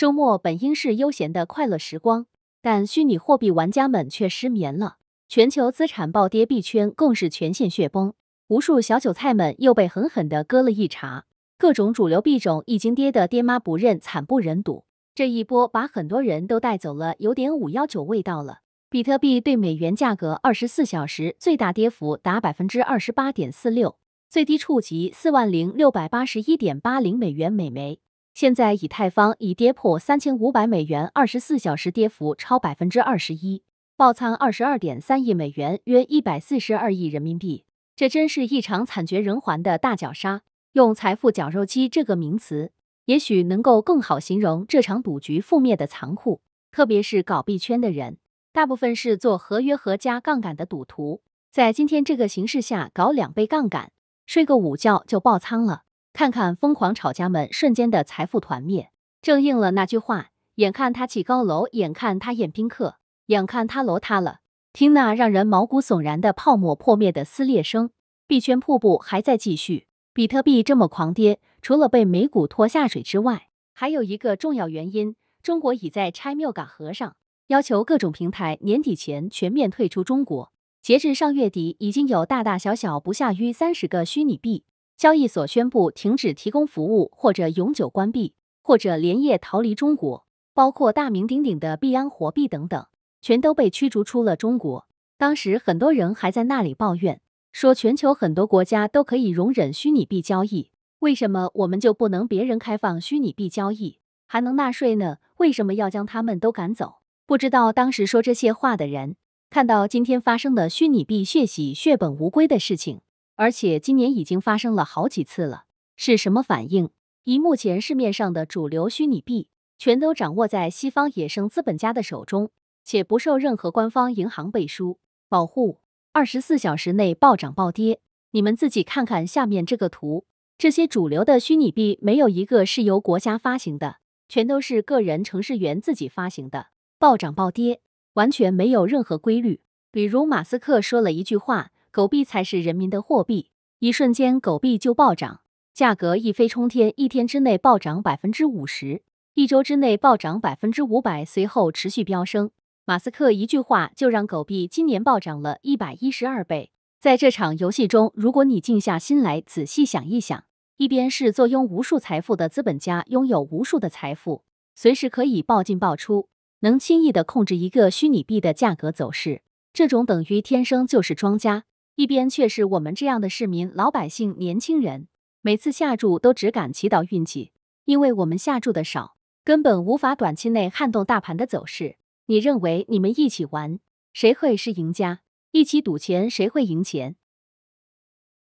周末本应是悠闲的快乐时光，但虚拟货币玩家们却失眠了。全球资产暴跌，币圈更是全线血崩，无数小韭菜们又被狠狠的割了一茬。各种主流币种已经跌得爹妈不认，惨不忍睹。这一波把很多人都带走了，有点五幺九味道了。比特币对美元价格二十四小时最大跌幅达百分之二十八点四六，最低触及四万零六百八十一点八零美元每枚。现在以太坊已跌破三千五百美元，二十四小时跌幅超百分之二十一，爆仓二十二点三亿美元，约一百四十二亿人民币。这真是一场惨绝人寰的大绞杀。用“财富绞肉机”这个名词，也许能够更好形容这场赌局覆灭的残酷。特别是搞币圈的人，大部分是做合约和加杠杆的赌徒，在今天这个形势下搞两倍杠杆，睡个午觉就爆仓了。看看疯狂炒家们瞬间的财富团灭，正应了那句话：眼看他起高楼，眼看他宴宾客，眼看他楼塌了。听那让人毛骨悚然的泡沫破灭的撕裂声，币圈瀑布还在继续。比特币这么狂跌，除了被美股拖下水之外，还有一个重要原因：中国已在拆庙港和尚，要求各种平台年底前全面退出中国。截至上月底，已经有大大小小不下于三十个虚拟币。交易所宣布停止提供服务，或者永久关闭，或者连夜逃离中国，包括大名鼎鼎的币安货币等等，全都被驱逐出了中国。当时很多人还在那里抱怨，说全球很多国家都可以容忍虚拟币交易，为什么我们就不能别人开放虚拟币交易还能纳税呢？为什么要将他们都赶走？不知道当时说这些话的人，看到今天发生的虚拟币血洗、血本无归的事情。而且今年已经发生了好几次了，是什么反应？以目前市面上的主流虚拟币，全都掌握在西方野生资本家的手中，且不受任何官方银行背书保护，二十四小时内暴涨暴跌。你们自己看看下面这个图，这些主流的虚拟币没有一个是由国家发行的，全都是个人程序员自己发行的，暴涨暴跌，完全没有任何规律。比如马斯克说了一句话。狗币才是人民的货币，一瞬间狗币就暴涨，价格一飞冲天，一天之内暴涨百分之五十，一周之内暴涨百分之五百，随后持续飙升。马斯克一句话就让狗币今年暴涨了一百一十二倍。在这场游戏中，如果你静下心来仔细想一想，一边是坐拥无数财富的资本家，拥有无数的财富，随时可以爆进爆出，能轻易的控制一个虚拟币的价格走势，这种等于天生就是庄家。一边却是我们这样的市民、老百姓、年轻人，每次下注都只敢祈祷运气，因为我们下注的少，根本无法短期内撼动大盘的走势。你认为你们一起玩，谁会是赢家？一起赌钱，谁会赢钱？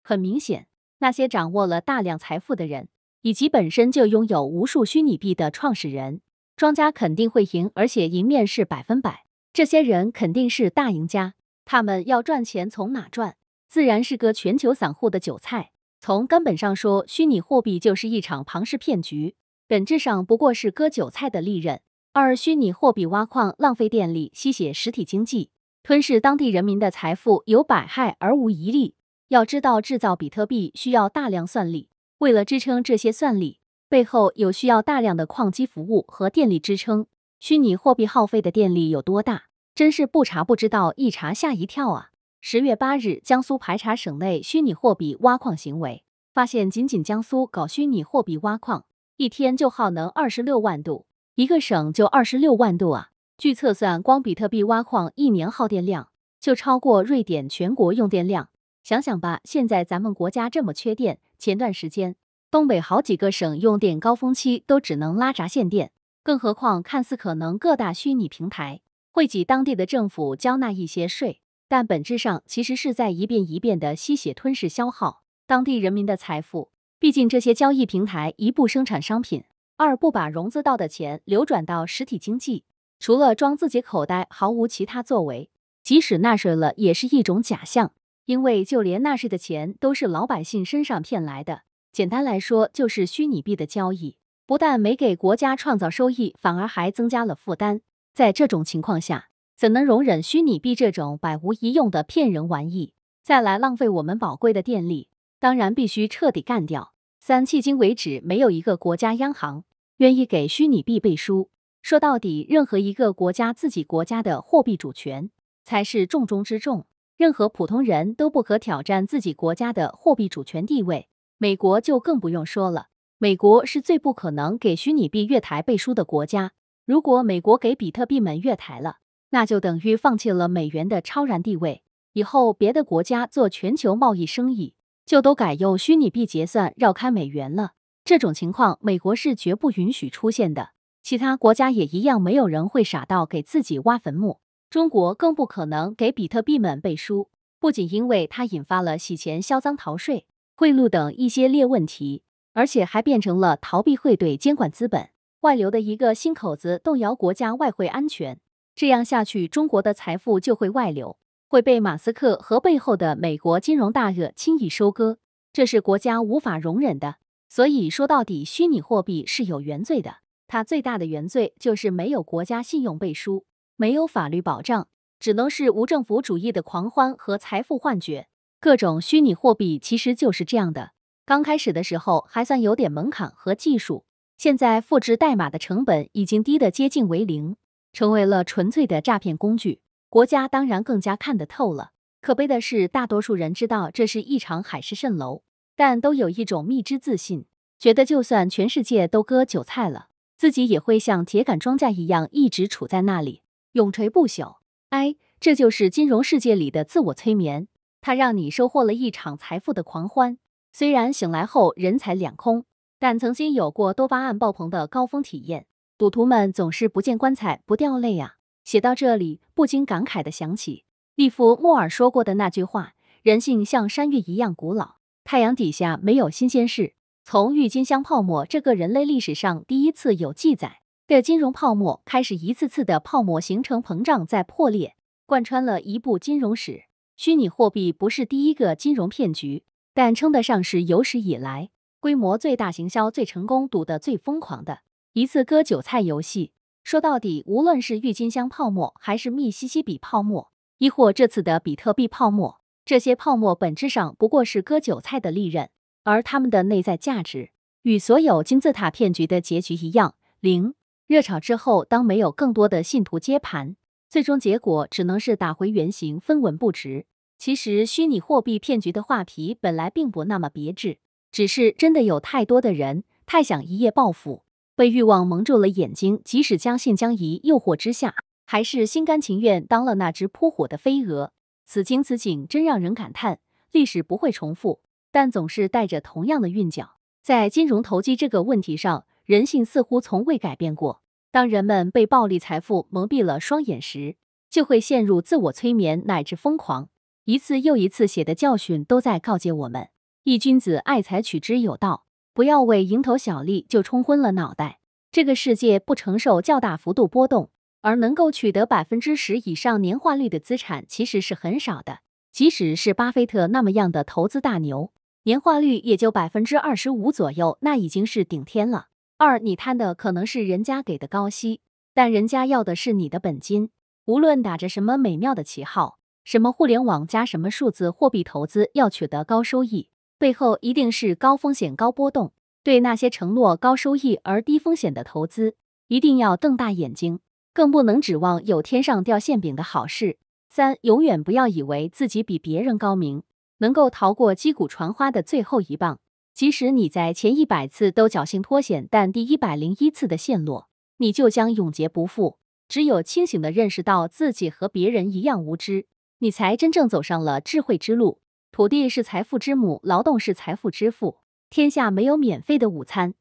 很明显，那些掌握了大量财富的人，以及本身就拥有无数虚拟币的创始人、庄家肯定会赢，而且赢面是百分百。这些人肯定是大赢家。他们要赚钱，从哪赚？自然是个全球散户的韭菜。从根本上说，虚拟货币就是一场庞氏骗局，本质上不过是割韭菜的利刃。二，虚拟货币挖矿浪费电力，吸血实体经济，吞噬当地人民的财富，有百害而无一利。要知道，制造比特币需要大量算力，为了支撑这些算力，背后有需要大量的矿机服务和电力支撑。虚拟货币耗费的电力有多大？真是不查不知道，一查吓一跳啊！十月八日，江苏排查省内虚拟货币挖矿行为，发现仅仅江苏搞虚拟货币挖矿，一天就耗能二十六万度，一个省就二十六万度啊！据测算，光比特币挖矿一年耗电量就超过瑞典全国用电量。想想吧，现在咱们国家这么缺电，前段时间东北好几个省用电高峰期都只能拉闸限电，更何况看似可能各大虚拟平台会给当地的政府交纳一些税。但本质上其实是在一遍一遍的吸血、吞噬、消耗当地人民的财富。毕竟这些交易平台，一不生产商品，二不把融资到的钱流转到实体经济，除了装自己口袋，毫无其他作为。即使纳税了，也是一种假象，因为就连纳税的钱都是老百姓身上骗来的。简单来说，就是虚拟币的交易，不但没给国家创造收益，反而还增加了负担。在这种情况下，怎能容忍虚拟币这种百无一用的骗人玩意，再来浪费我们宝贵的电力？当然必须彻底干掉。三，迄今为止，没有一个国家央行愿意给虚拟币背书。说到底，任何一个国家自己国家的货币主权才是重中之重。任何普通人都不可挑战自己国家的货币主权地位。美国就更不用说了，美国是最不可能给虚拟币月台背书的国家。如果美国给比特币们月台了，那就等于放弃了美元的超然地位，以后别的国家做全球贸易生意就都改用虚拟币结算，绕开美元了。这种情况，美国是绝不允许出现的，其他国家也一样，没有人会傻到给自己挖坟墓。中国更不可能给比特币们背书，不仅因为它引发了洗钱、销赃、逃税、贿赂等一些列问题，而且还变成了逃避汇兑监管、资本外流的一个新口子，动摇国家外汇安全。这样下去，中国的财富就会外流，会被马斯克和背后的美国金融大鳄轻易收割，这是国家无法容忍的。所以说到底，虚拟货币是有原罪的，它最大的原罪就是没有国家信用背书，没有法律保障，只能是无政府主义的狂欢和财富幻觉。各种虚拟货币其实就是这样的，刚开始的时候还算有点门槛和技术，现在复制代码的成本已经低得接近为零。成为了纯粹的诈骗工具，国家当然更加看得透了。可悲的是，大多数人知道这是一场海市蜃楼，但都有一种蜜之自信，觉得就算全世界都割韭菜了，自己也会像铁杆庄稼一样一直处在那里，永垂不朽。哎，这就是金融世界里的自我催眠，它让你收获了一场财富的狂欢，虽然醒来后人财两空，但曾经有过多巴胺爆棚的高峰体验。赌徒们总是不见棺材不掉泪啊！写到这里，不禁感慨的想起利弗莫尔说过的那句话：“人性像山岳一样古老，太阳底下没有新鲜事。”从郁金香泡沫这个人类历史上第一次有记载的金融泡沫开始，一次次的泡沫形成、膨胀再破裂，贯穿了一部金融史。虚拟货币不是第一个金融骗局，但称得上是有史以来规模最大、行销最成功、赌得最疯狂的。一次割韭菜游戏，说到底，无论是郁金香泡沫，还是密西西比泡沫，亦或这次的比特币泡沫，这些泡沫本质上不过是割韭菜的利刃，而它们的内在价值与所有金字塔骗局的结局一样，零。热炒之后，当没有更多的信徒接盘，最终结果只能是打回原形，分文不值。其实，虚拟货币骗局的话题本来并不那么别致，只是真的有太多的人太想一夜暴富。被欲望蒙住了眼睛，即使将信将疑，诱惑之下，还是心甘情愿当了那只扑火的飞蛾。此情此景，真让人感叹：历史不会重复，但总是带着同样的韵脚。在金融投机这个问题上，人性似乎从未改变过。当人们被暴利财富蒙蔽了双眼时，就会陷入自我催眠乃至疯狂。一次又一次血的教训，都在告诫我们：一君子爱财，取之有道。不要为蝇头小利就冲昏了脑袋。这个世界不承受较大幅度波动，而能够取得百分之十以上年化率的资产其实是很少的。即使是巴菲特那么样的投资大牛，年化率也就百分之二十五左右，那已经是顶天了。二，你贪的可能是人家给的高息，但人家要的是你的本金。无论打着什么美妙的旗号，什么互联网加什么数字货币投资，要取得高收益。背后一定是高风险高波动。对那些承诺高收益而低风险的投资，一定要瞪大眼睛，更不能指望有天上掉馅饼的好事。三，永远不要以为自己比别人高明，能够逃过击鼓传花的最后一棒。即使你在前一百次都侥幸脱险，但第一百零一次的陷落，你就将永劫不复。只有清醒地认识到自己和别人一样无知，你才真正走上了智慧之路。土地是财富之母，劳动是财富之父。天下没有免费的午餐。